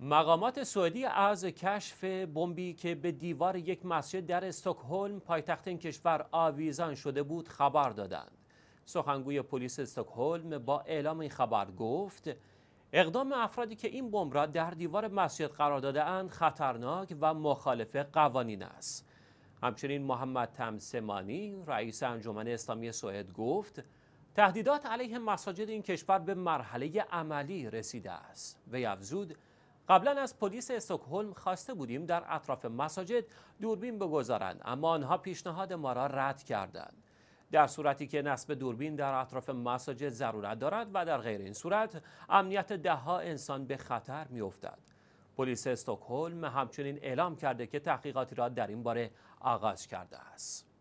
مقامات سعودی از کشف بمبی که به دیوار یک مسجد در استکهلم پایتخت این کشور آویزان شده بود خبر دادند. سخنگوی پلیس استکهلم با اعلام این خبر گفت اقدام افرادی که این بمب را در دیوار مسجد قرار اند خطرناک و مخالف قوانین است. همچنین محمد تمسمانی رئیس انجمن اسلامی سوئد گفت تهدیدات علیه مساجد این کشور به مرحله عملی رسیده است. وی افزود قبلا از پلیس استکهلم خواسته بودیم در اطراف مساجد دوربین بگذارند اما آنها پیشنهاد ما را رد کردند در صورتی که نصب دوربین در اطراف مساجد ضرورت دارد و در غیر این صورت امنیت دهها انسان به خطر میافتد پلیس استکهلم همچنین اعلام کرده که تحقیقاتی را در این باره آغاز کرده است